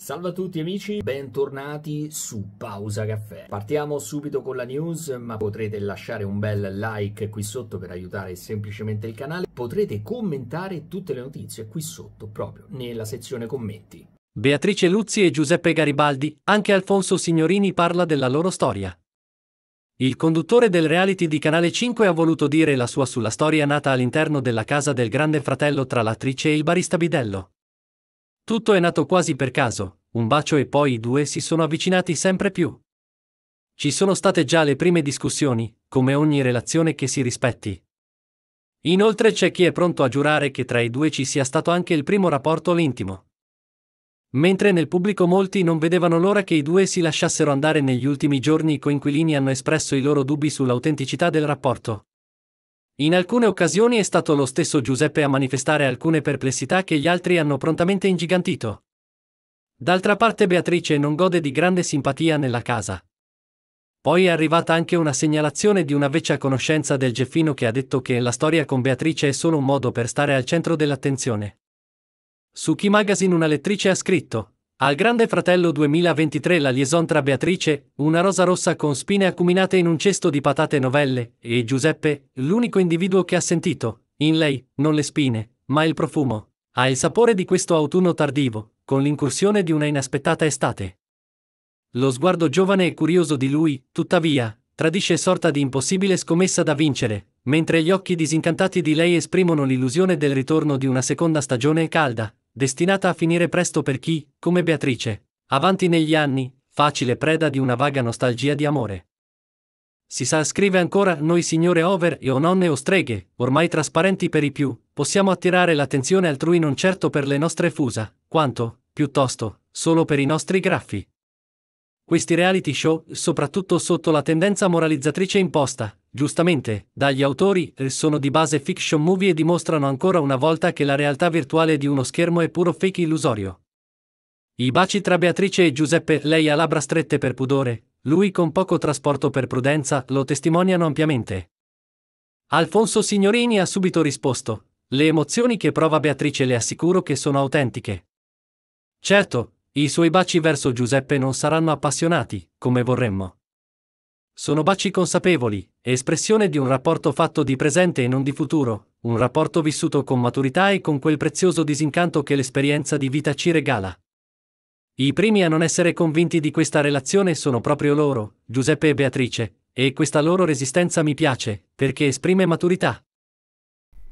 Salve a tutti amici, bentornati su Pausa Caffè. Partiamo subito con la news, ma potrete lasciare un bel like qui sotto per aiutare semplicemente il canale. Potrete commentare tutte le notizie qui sotto, proprio nella sezione commenti. Beatrice Luzzi e Giuseppe Garibaldi, anche Alfonso Signorini parla della loro storia. Il conduttore del reality di Canale 5 ha voluto dire la sua sulla storia nata all'interno della casa del grande fratello tra l'attrice e il barista Bidello. Tutto è nato quasi per caso, un bacio e poi i due si sono avvicinati sempre più. Ci sono state già le prime discussioni, come ogni relazione che si rispetti. Inoltre c'è chi è pronto a giurare che tra i due ci sia stato anche il primo rapporto all'intimo. Mentre nel pubblico molti non vedevano l'ora che i due si lasciassero andare negli ultimi giorni i coinquilini hanno espresso i loro dubbi sull'autenticità del rapporto. In alcune occasioni è stato lo stesso Giuseppe a manifestare alcune perplessità che gli altri hanno prontamente ingigantito. D'altra parte Beatrice non gode di grande simpatia nella casa. Poi è arrivata anche una segnalazione di una vecchia conoscenza del Geffino che ha detto che la storia con Beatrice è solo un modo per stare al centro dell'attenzione. Su Key Magazine una lettrice ha scritto, al Grande Fratello 2023 la liaison tra Beatrice, una rosa rossa con spine acuminate in un cesto di patate novelle, e Giuseppe, l'unico individuo che ha sentito, in lei, non le spine, ma il profumo. Ha il sapore di questo autunno tardivo, con l'incursione di una inaspettata estate. Lo sguardo giovane e curioso di lui, tuttavia, tradisce sorta di impossibile scommessa da vincere, mentre gli occhi disincantati di lei esprimono l'illusione del ritorno di una seconda stagione calda, destinata a finire presto per chi, come Beatrice, avanti negli anni, facile preda di una vaga nostalgia di amore. Si sa scrive ancora noi signore over e o nonne o streghe, ormai trasparenti per i più, possiamo attirare l'attenzione altrui non certo per le nostre fusa, quanto, piuttosto, solo per i nostri graffi questi reality show, soprattutto sotto la tendenza moralizzatrice imposta, giustamente, dagli autori, eh, sono di base fiction movie e dimostrano ancora una volta che la realtà virtuale di uno schermo è puro fake illusorio. I baci tra Beatrice e Giuseppe, lei ha labbra strette per pudore, lui con poco trasporto per prudenza, lo testimoniano ampiamente. Alfonso Signorini ha subito risposto, le emozioni che prova Beatrice le assicuro che sono autentiche. Certo, i suoi baci verso Giuseppe non saranno appassionati, come vorremmo. Sono baci consapevoli, espressione di un rapporto fatto di presente e non di futuro, un rapporto vissuto con maturità e con quel prezioso disincanto che l'esperienza di vita ci regala. I primi a non essere convinti di questa relazione sono proprio loro, Giuseppe e Beatrice, e questa loro resistenza mi piace, perché esprime maturità.